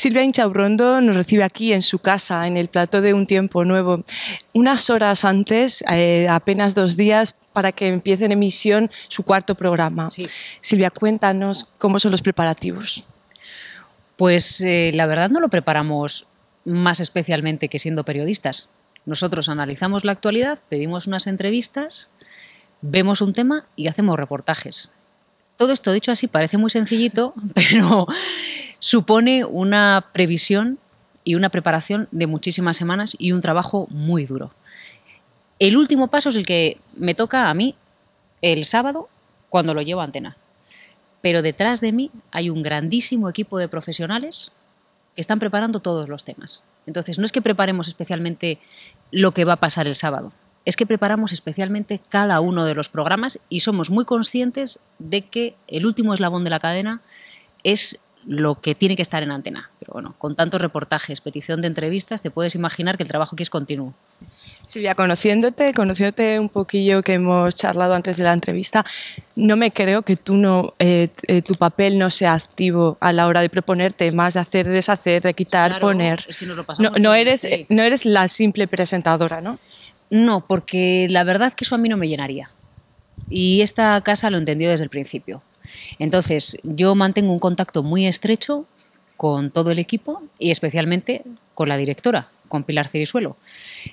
Silvia Inchaurrondo nos recibe aquí en su casa, en el plató de Un Tiempo Nuevo, unas horas antes, eh, apenas dos días, para que empiece en emisión su cuarto programa. Silvia, cuéntanos cómo son los preparativos. Pues eh, la verdad no lo preparamos más especialmente que siendo periodistas. Nosotros analizamos la actualidad, pedimos unas entrevistas, vemos un tema y hacemos reportajes. Todo esto dicho así parece muy sencillito, pero supone una previsión y una preparación de muchísimas semanas y un trabajo muy duro. El último paso es el que me toca a mí el sábado cuando lo llevo a antena. Pero detrás de mí hay un grandísimo equipo de profesionales que están preparando todos los temas. Entonces, no es que preparemos especialmente lo que va a pasar el sábado, es que preparamos especialmente cada uno de los programas y somos muy conscientes de que el último eslabón de la cadena es lo que tiene que estar en antena. Pero bueno, con tantos reportajes, petición de entrevistas, te puedes imaginar que el trabajo aquí es continuo. Silvia, conociéndote, conociéndote un poquillo que hemos charlado antes de la entrevista, no me creo que tú no, eh, eh, tu papel no sea activo a la hora de proponerte... ...más de hacer, deshacer, de quitar, poner. no, eres, eh, no eres la simple presentadora, ¿no? No, porque la verdad que eso a mí no me llenaría. Y esta casa lo entendió desde el principio. Entonces, yo mantengo un contacto muy estrecho con todo el equipo y especialmente con la directora, con Pilar Cirisuelo.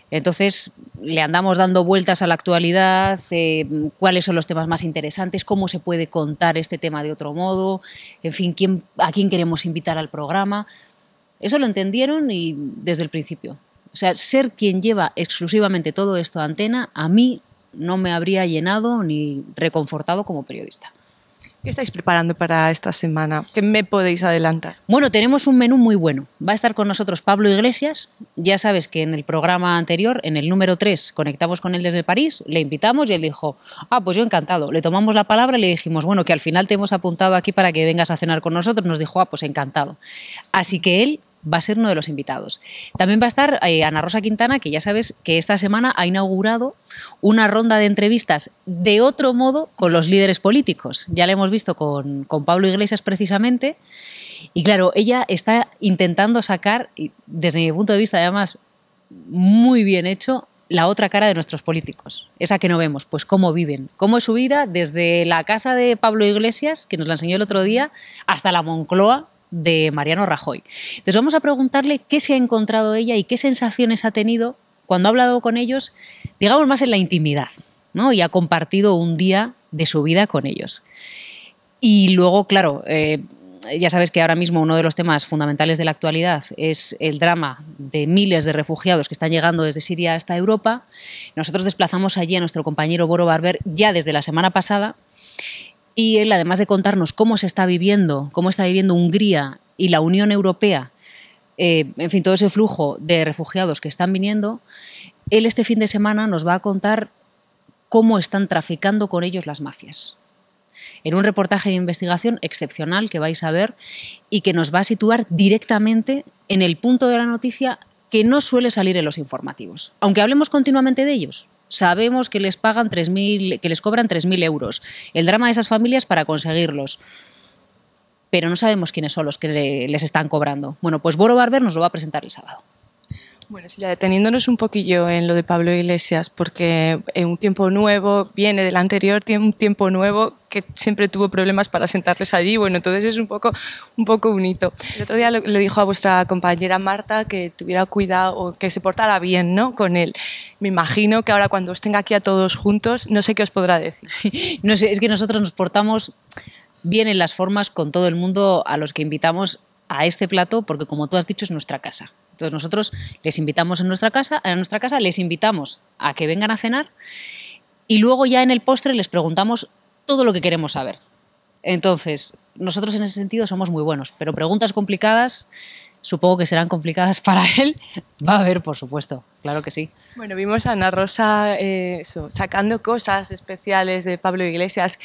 Entonces, le andamos dando vueltas a la actualidad, eh, cuáles son los temas más interesantes, cómo se puede contar este tema de otro modo, en fin, a quién queremos invitar al programa. Eso lo entendieron y desde el principio. O sea, ser quien lleva exclusivamente todo esto a antena, a mí no me habría llenado ni reconfortado como periodista. ¿Qué estáis preparando para esta semana? ¿Qué me podéis adelantar? Bueno, tenemos un menú muy bueno. Va a estar con nosotros Pablo Iglesias. Ya sabes que en el programa anterior, en el número 3, conectamos con él desde París, le invitamos y él dijo, ah, pues yo encantado. Le tomamos la palabra y le dijimos, bueno, que al final te hemos apuntado aquí para que vengas a cenar con nosotros. Nos dijo, ah, pues encantado. Así que él va a ser uno de los invitados. También va a estar eh, Ana Rosa Quintana, que ya sabes que esta semana ha inaugurado una ronda de entrevistas de otro modo con los líderes políticos. Ya la hemos visto con, con Pablo Iglesias precisamente. Y claro, ella está intentando sacar, desde mi punto de vista además muy bien hecho, la otra cara de nuestros políticos, esa que no vemos, pues cómo viven, cómo es su vida desde la casa de Pablo Iglesias, que nos la enseñó el otro día, hasta la Moncloa, de Mariano Rajoy. Entonces vamos a preguntarle qué se ha encontrado ella y qué sensaciones ha tenido cuando ha hablado con ellos, digamos más en la intimidad, ¿no? Y ha compartido un día de su vida con ellos. Y luego, claro, eh, ya sabes que ahora mismo uno de los temas fundamentales de la actualidad es el drama de miles de refugiados que están llegando desde Siria hasta Europa. Nosotros desplazamos allí a nuestro compañero Boro Barber ya desde la semana pasada y él, además de contarnos cómo se está viviendo, cómo está viviendo Hungría y la Unión Europea, eh, en fin, todo ese flujo de refugiados que están viniendo, él este fin de semana nos va a contar cómo están traficando con ellos las mafias. En un reportaje de investigación excepcional que vais a ver y que nos va a situar directamente en el punto de la noticia que no suele salir en los informativos, aunque hablemos continuamente de ellos sabemos que les, pagan mil, que les cobran 3.000 euros. El drama de esas familias para conseguirlos. Pero no sabemos quiénes son los que les están cobrando. Bueno, pues Boro Barber nos lo va a presentar el sábado. Bueno, Silvia, deteniéndonos un poquillo en lo de Pablo Iglesias, porque en un tiempo nuevo viene del anterior, tiene un tiempo nuevo que siempre tuvo problemas para sentarles allí, bueno, entonces es un poco un, poco bonito hito. El otro día le dijo a vuestra compañera Marta que tuviera cuidado o que se portara bien ¿no? con él. Me imagino que ahora cuando os tenga aquí a todos juntos, no sé qué os podrá decir. no sé, es que nosotros nos portamos bien en las formas con todo el mundo a los que invitamos a este plato, porque como tú has dicho, es nuestra casa. Entonces nosotros les invitamos en nuestra casa, a nuestra casa les invitamos a que vengan a cenar y luego ya en el postre les preguntamos todo lo que queremos saber. Entonces, nosotros en ese sentido somos muy buenos, pero preguntas complicadas supongo que serán complicadas para él. Va a haber, por supuesto, claro que sí. Bueno, vimos a Ana Rosa eh, sacando cosas especiales de Pablo Iglesias.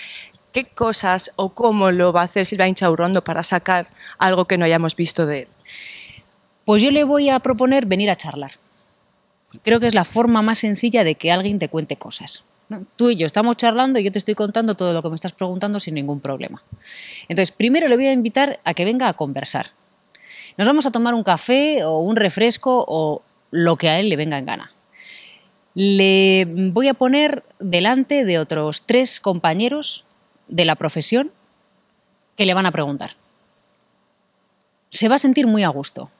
¿Qué cosas o cómo lo va a hacer Silvia Chaurondo para sacar algo que no hayamos visto de él? Pues yo le voy a proponer venir a charlar. Creo que es la forma más sencilla de que alguien te cuente cosas. Tú y yo estamos charlando y yo te estoy contando todo lo que me estás preguntando sin ningún problema. Entonces, primero le voy a invitar a que venga a conversar. Nos vamos a tomar un café o un refresco o lo que a él le venga en gana. Le voy a poner delante de otros tres compañeros de la profesión que le van a preguntar. Se va a sentir muy a gusto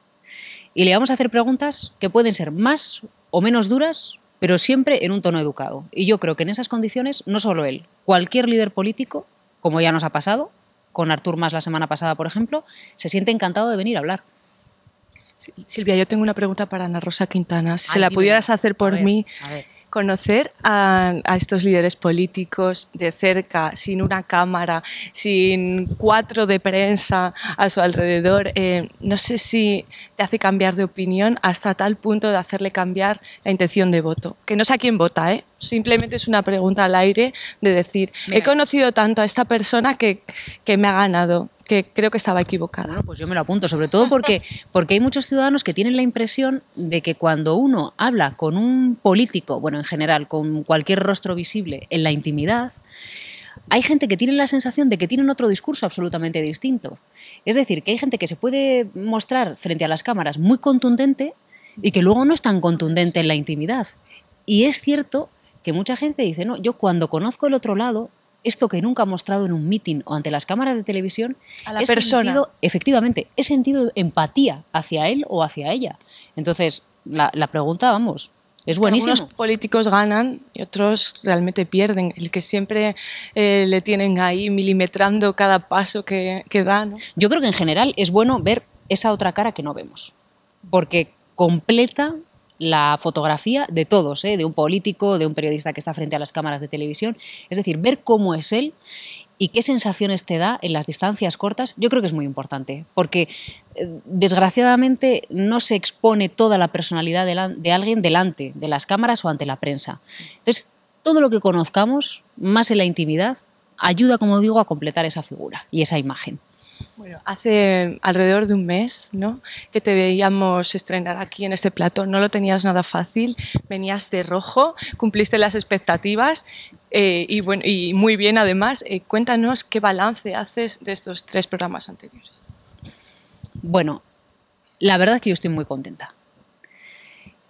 y le vamos a hacer preguntas que pueden ser más o menos duras, pero siempre en un tono educado. Y yo creo que en esas condiciones, no solo él, cualquier líder político, como ya nos ha pasado, con Artur Mas la semana pasada, por ejemplo, se siente encantado de venir a hablar. Silvia, yo tengo una pregunta para Ana Rosa Quintana. Si se la pudieras hacer por mí, conocer a, estos líderes políticos de cerca, sin una cámara, sin cuatro de prensa a su alrededor, eh, no sé si te hace cambiar de opinión hasta tal punto de hacerle cambiar la intención de voto. Que no sé a quién vota, ¿eh? simplemente es una pregunta al aire de decir, he conocido tanto a esta persona que, que me ha ganado que creo que estaba equivocada. Pues yo me lo apunto, sobre todo porque, porque hay muchos ciudadanos que tienen la impresión de que cuando uno habla con un político, bueno, en general, con cualquier rostro visible en la intimidad, hay gente que tiene la sensación de que tienen otro discurso absolutamente distinto. Es decir, que hay gente que se puede mostrar frente a las cámaras muy contundente y que luego no es tan contundente en la intimidad. Y es cierto que mucha gente dice, no, yo cuando conozco el otro lado, esto que nunca ha mostrado en un meeting o ante las cámaras de televisión, efectivamente, he sentido empatía hacia él o hacia ella. Entonces, la, pregunta, vamos, es buenísimo. Algunos políticos ganan y otros realmente pierden. El que siempre eh, le tienen ahí milimetrando cada paso que, dan. da. Yo creo que en general es bueno ver esa otra cara que no vemos, porque completa la fotografía de todos, ¿eh? de un político, de un periodista que está frente a las cámaras de televisión. Es decir, ver cómo es él y qué sensaciones te da en las distancias cortas, yo creo que es muy importante, porque eh, desgraciadamente no se expone toda la personalidad de alguien delante de las cámaras o ante la prensa. Entonces, todo lo que conozcamos, más en la intimidad, ayuda, como digo, a completar esa figura y esa imagen. Bueno, hace alrededor de un mes ¿no? que te veíamos estrenar aquí en este plató. No lo tenías nada fácil, venías de rojo, cumpliste las expectativas eh, y, bueno, y muy bien además. Eh, cuéntanos qué balance haces de estos tres programas anteriores. Bueno, la verdad es que yo estoy muy contenta.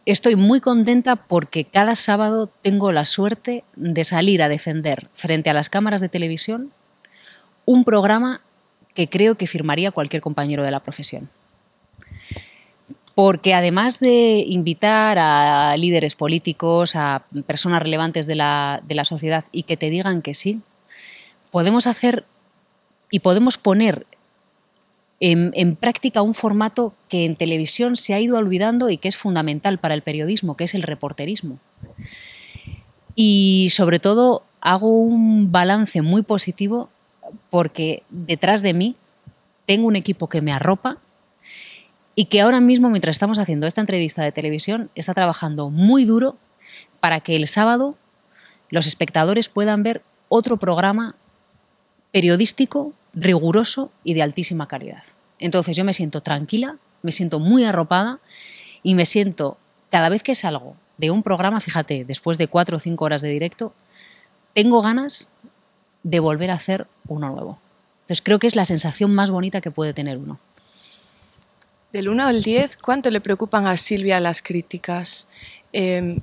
Estoy muy contenta porque cada sábado tengo la suerte de salir a defender frente a las cámaras de televisión un programa que creo que firmaría cualquier compañero de la profesión. Porque además de invitar a líderes políticos, a personas relevantes de la, sociedad y que te digan que sí, podemos hacer y podemos poner en, práctica un formato que en televisión se ha ido olvidando y que es fundamental para el periodismo, que es el reporterismo. Y sobre todo hago un balance muy positivo porque detrás de mí tengo un equipo que me arropa y que ahora mismo, mientras estamos haciendo esta entrevista de televisión, está trabajando muy duro para que el sábado los espectadores puedan ver otro programa periodístico, riguroso y de altísima calidad. Entonces yo me siento tranquila, me siento muy arropada y me siento, cada vez que salgo de un programa, fíjate, después de cuatro o cinco horas de directo, tengo ganas de volver a hacer uno nuevo. Entonces creo que es la sensación más bonita que puede tener uno. Del 1 al 10, ¿cuánto le preocupan a Silvia las críticas? Em,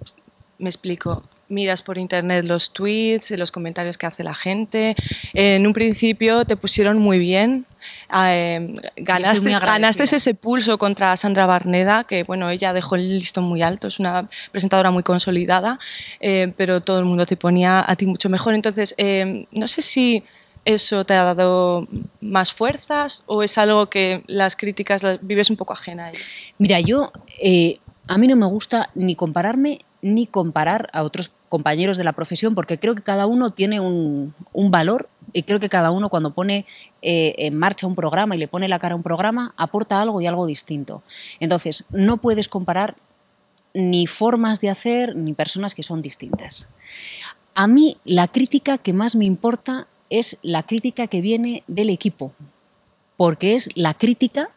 me explico. Miras por internet los tweets, los comentarios que hace la gente. en un principio te pusieron muy bien, Ah, em, ganaste, ganaste ese pulso contra Sandra Barneda, que bueno, ella dejó el listón muy alto, es una presentadora muy consolidada, eh, pero todo el mundo te ponía a ti mucho mejor. Entonces, em, no sé si eso te ha dado más fuerzas o es algo que las críticas las vives un poco ajena Mira, yo, eh, a mí no me gusta ni compararme ni comparar a otros compañeros de la profesión, porque creo que cada uno tiene un, valor y creo que cada uno cuando pone eh, en marcha un programa y le pone la cara a un programa, aporta algo y algo distinto. Entonces, no puedes comparar ni formas de hacer ni personas que son distintas. A mí la crítica que más me importa es la crítica que viene del equipo, porque es la crítica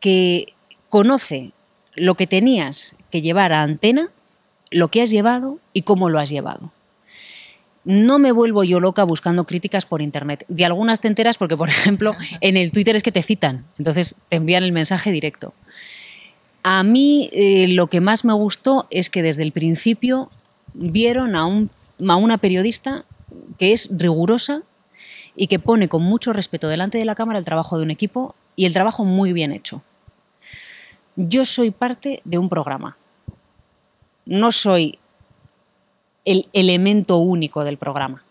que conoce lo que tenías que llevar a antena lo que has llevado y cómo lo has llevado. No me vuelvo yo loca buscando críticas por internet. De algunas te enteras porque, por ejemplo, en el Twitter es que te citan, entonces te envían el mensaje directo. A mí eh, lo que más me gustó es que desde el principio vieron a una periodista que es rigurosa y que pone con mucho respeto delante de la cámara el trabajo de un equipo y el trabajo muy bien hecho. Yo soy parte de un programa no soy el elemento único del programa,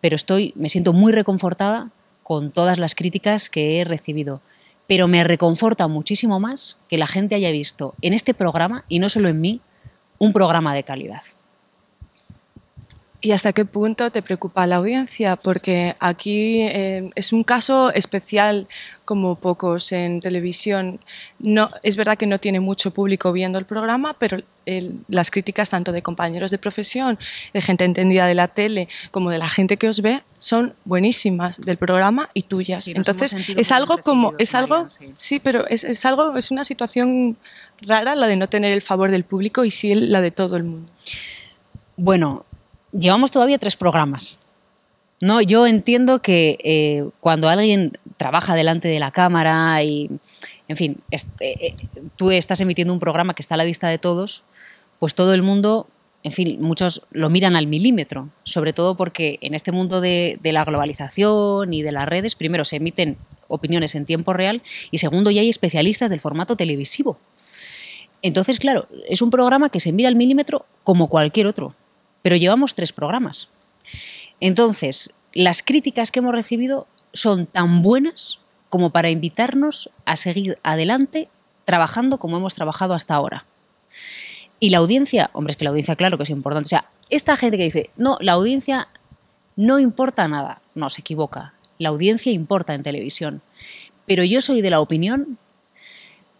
pero estoy, me siento muy reconfortada con todas las críticas que he recibido. Pero me reconforta muchísimo más que la gente haya visto en este programa, y no solo en mí, un programa de calidad. ¿Y hasta qué punto te preocupa la audiencia? Porque aquí eh, es un caso especial como pocos en televisión. No, es verdad que no tiene mucho público viendo el programa, pero las críticas tanto de compañeros de profesión, de gente entendida de la tele, como de la gente que os ve, son buenísimas del programa y tuyas. Entonces es algo como es algo sí. pero es, es algo es una situación rara la de no tener el favor del público y sí la de todo el mundo. Bueno, llevamos todavía tres programas. No, yo entiendo que eh, cuando alguien trabaja delante de la cámara y, en fin, eh, eh, tú estás emitiendo un programa que está a la vista de todos, pues todo el mundo, en fin, muchos lo miran al milímetro, sobre todo porque en este mundo de la globalización y de las redes, primero se emiten opiniones en tiempo real y segundo ya hay especialistas del formato televisivo. Entonces, claro, es un programa que se mira al milímetro como cualquier otro pero llevamos tres programas. Entonces, las críticas que hemos recibido son tan buenas como para invitarnos a seguir adelante trabajando como hemos trabajado hasta ahora. Y la audiencia, hombre, es que la audiencia, claro que es importante. O sea, esta gente que dice, no, la audiencia no importa nada, no se equivoca. La audiencia importa en televisión. Pero yo soy de la opinión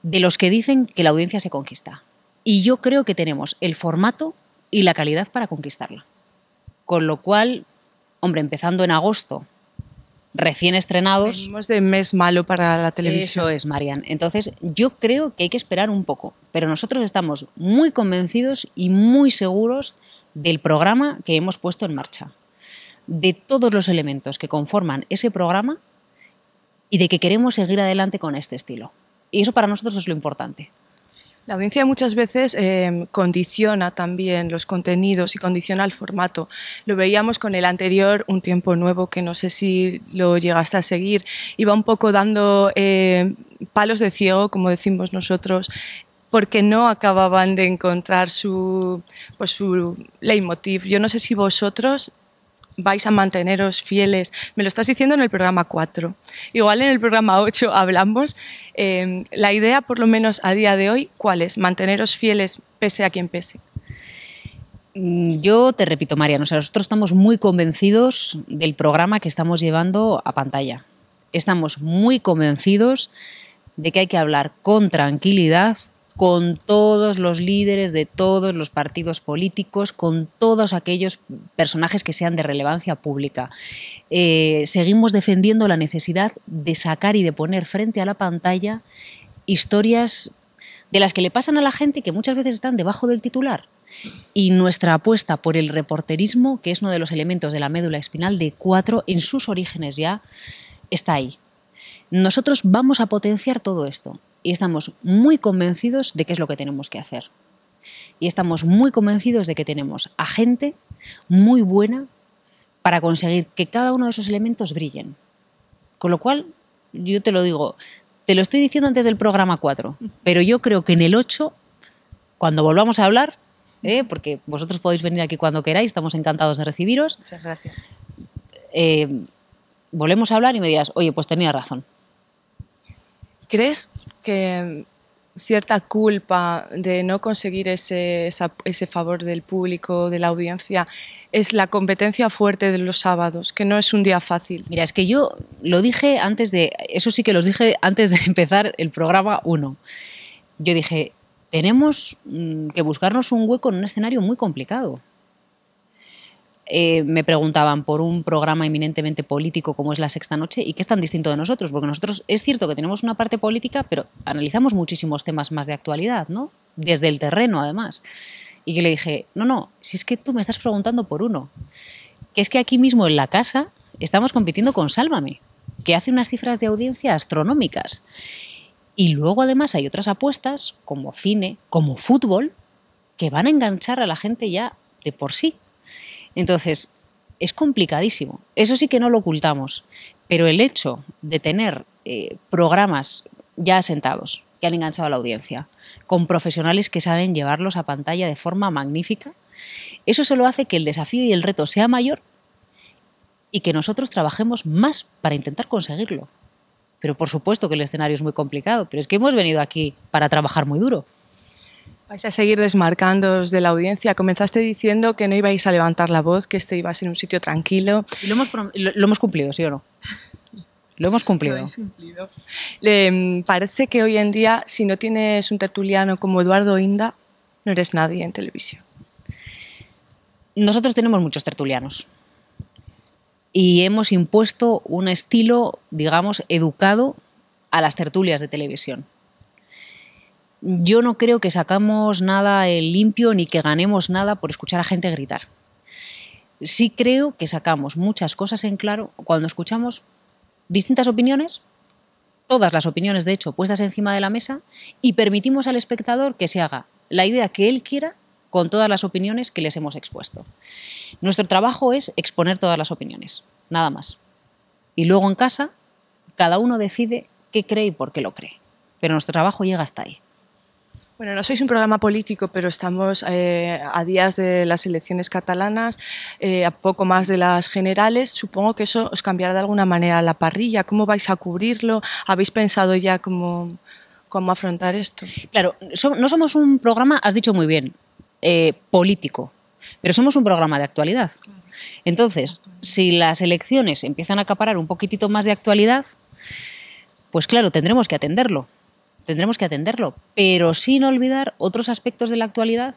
de los que dicen que la audiencia se conquista. Y yo creo que tenemos el formato y la calidad para conquistarla. Con lo cual, hombre, empezando en agosto, recién estrenados. Venimos de mes malo para la televisión. Eso es, Marian. Entonces, yo creo que hay que esperar un poco, pero nosotros estamos muy convencidos y muy seguros del programa que hemos puesto en marcha, de todos los elementos que conforman ese programa y de que queremos seguir adelante con este estilo. Y eso para nosotros es lo importante. La audiencia muchas veces em, condiciona también los contenidos y condiciona el formato. Lo veíamos con el anterior, Un Tiempo Nuevo, que no sé si lo llegaste a seguir. Iba un poco dando em, palos de ciego, como decimos nosotros, porque no acababan de encontrar su, pues su leitmotiv. Yo no sé si vosotros vais a manteneros fieles. Me lo estás diciendo en el programa 4. Igual en el programa 8 hablamos. Em, la idea, por lo menos a día de hoy, ¿cuál es? Manteneros fieles pese a quien pese. Mm, yo te repito, María, nosotros estamos muy convencidos del programa que estamos llevando a pantalla. Estamos muy convencidos de que hay que hablar con tranquilidad con todos los líderes de todos los partidos políticos, con todos aquellos personajes que sean de relevancia pública. Eh, seguimos defendiendo la necesidad de sacar y de poner frente a la pantalla historias de las que le pasan a la gente que muchas veces están debajo del titular. Y nuestra apuesta por el reporterismo, que es uno de los elementos de la médula espinal de cuatro, en sus orígenes ya, está ahí. Nosotros vamos a potenciar todo esto y estamos muy convencidos de qué es lo que tenemos que hacer. Y estamos muy convencidos de que tenemos a gente muy buena para conseguir que cada uno de esos elementos brillen. Con lo cual, yo te lo digo, te lo estoy diciendo antes del programa 4, pero yo creo que en el 8, cuando volvamos a hablar, ¿eh? porque vosotros podéis venir aquí cuando queráis, estamos encantados de recibiros. Muchas gracias. Eh, volvemos a hablar y me dirás, oye, pues tenía razón. ¿Crees que mm, cierta culpa de no conseguir ese, favor del público, de la audiencia, es la competencia fuerte de los sábados, que no es un día fácil. Mira, es que yo lo dije antes de, eso sí que los dije antes de empezar el programa 1. Yo dije, tenemos mm, que buscarnos un hueco en un escenario muy complicado. Eh, me preguntaban por un programa eminentemente político como es La Sexta Noche y qué es tan distinto de nosotros, porque nosotros es cierto que tenemos una parte política, pero analizamos muchísimos temas más de actualidad, ¿no? Desde el terreno, además. Y que le dije, no, no, si es que tú me estás preguntando por uno, que es que aquí mismo en la casa estamos compitiendo con Sálvame, que hace unas cifras de audiencia astronómicas. Y luego además hay otras apuestas, como cine, como fútbol, que van a enganchar a la gente ya de por sí. Entonces, es complicadísimo. Eso sí que no lo ocultamos. Pero el hecho de tener eh, programas ya asentados, que han enganchado a la audiencia, con profesionales que saben llevarlos a pantalla de forma magnífica, eso solo hace que el desafío y el reto sea mayor y que nosotros trabajemos más para intentar conseguirlo. Pero por supuesto que el escenario es muy complicado, pero es que hemos venido aquí para trabajar muy duro. Vais a seguir desmarcándos de la audiencia. Comenzaste diciendo que no ibais a levantar la voz, que este iba a ser un sitio tranquilo. Y lo hemos, cumplido, ¿sí o no? Lo hemos cumplido. Em, parece que hoy en día, si no tienes un tertuliano como Eduardo Inda, no eres nadie en televisión. Nosotros tenemos muchos tertulianos y hemos impuesto un estilo, digamos, educado a las tertulias de televisión yo no creo que sacamos nada limpio ni que ganemos nada por escuchar a gente gritar. Sí creo que sacamos muchas cosas en claro cuando escuchamos distintas opiniones, todas las opiniones de hecho puestas encima de la mesa, y permitimos al espectador que se haga la idea que él quiera con todas las opiniones que les hemos expuesto. Nuestro trabajo es exponer todas las opiniones, nada más. Y luego en casa, cada uno decide qué cree y por qué lo cree. Pero nuestro trabajo llega hasta ahí. Bueno, no sois un programa político, pero estamos eh, a días de las elecciones catalanas, eh, a poco más de las generales. Supongo que eso os cambiará de alguna manera la parrilla. ¿Cómo vais a cubrirlo? ¿Habéis pensado ya cómo, cómo afrontar esto? Claro, no somos un programa, has dicho muy bien, eh, político, pero somos un programa de actualidad. Entonces, si las elecciones empiezan a acaparar un poquitito más de actualidad, pues claro, tendremos que atenderlo tendremos que atenderlo, pero sin olvidar otros aspectos de la actualidad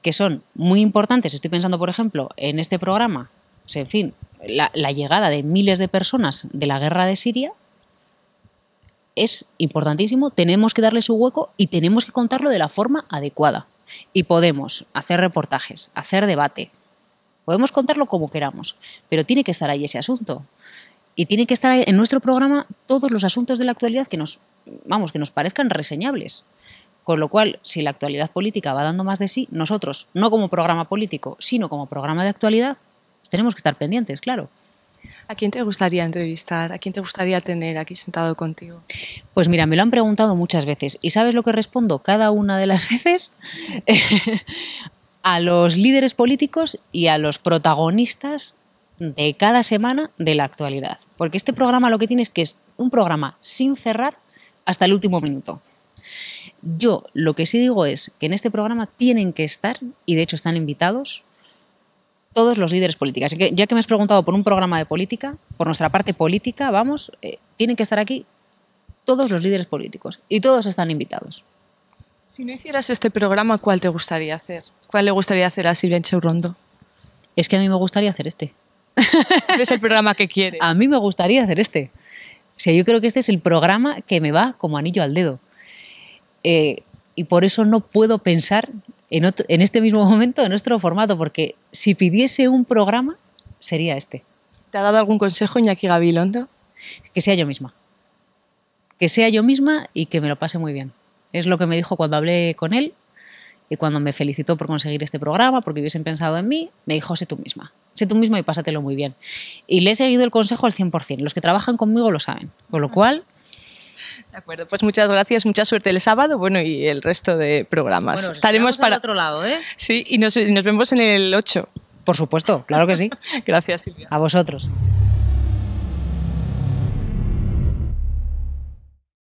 que son muy importantes. Estoy pensando, por ejemplo, en este programa, pues, en fin, la, la llegada de miles de personas de la guerra de Siria, es importantísimo, tenemos que darle su hueco y tenemos que contarlo de la forma adecuada. Y podemos hacer reportajes, hacer debate, podemos contarlo como queramos, pero tiene que estar ahí ese asunto y tiene que estar en nuestro programa todos los asuntos de la actualidad que nos, vamos, que nos parezcan reseñables. Con lo cual, si la actualidad política va dando más de sí, nosotros, no como programa político, sino como programa de actualidad, tenemos que estar pendientes, claro. ¿A quién te gustaría entrevistar? ¿A quién te gustaría tener aquí sentado contigo? Pues mira, me lo han preguntado muchas veces y ¿sabes lo que respondo cada una de las veces? a los líderes políticos y a los protagonistas de cada semana de la actualidad. Porque este programa lo que tiene es que es un programa sin cerrar hasta el último minuto. Yo lo que sí digo es que en este programa tienen que estar, y de hecho están invitados, todos los líderes políticos. ya que me has preguntado por un programa de política, por nuestra parte política, vamos, eh, tienen que estar aquí todos los líderes políticos y todos están invitados. Si no hicieras este programa, ¿cuál te gustaría hacer? ¿Cuál le gustaría hacer a Silvia Encheurondo? Es que a mí me gustaría hacer este. Este es el programa que quieres. A mí me gustaría hacer este. O yo creo que este es el programa que me va como anillo al dedo. Eh, y por eso no puedo pensar en, en este mismo momento en nuestro formato, porque si pidiese un programa, sería este. ¿Te ha dado algún consejo Iñaki Gabilondo? Que sea yo misma. Que sea yo misma y que me lo pase muy bien. Es lo que me dijo cuando hablé con él y cuando me felicitó por conseguir este programa, porque hubiesen pensado en mí, me dijo, sé tú misma, sé tú misma y pásatelo muy bien. Y le he seguido el consejo al 100%. Los que trabajan conmigo lo saben. Con lo cual... De acuerdo, pues muchas gracias, mucha suerte el sábado, bueno, y el resto de programas. Estaremos para otro lado, ¿eh? Sí, y nos, nos vemos en el 8. Por supuesto, claro que sí. gracias, Silvia. A vosotros.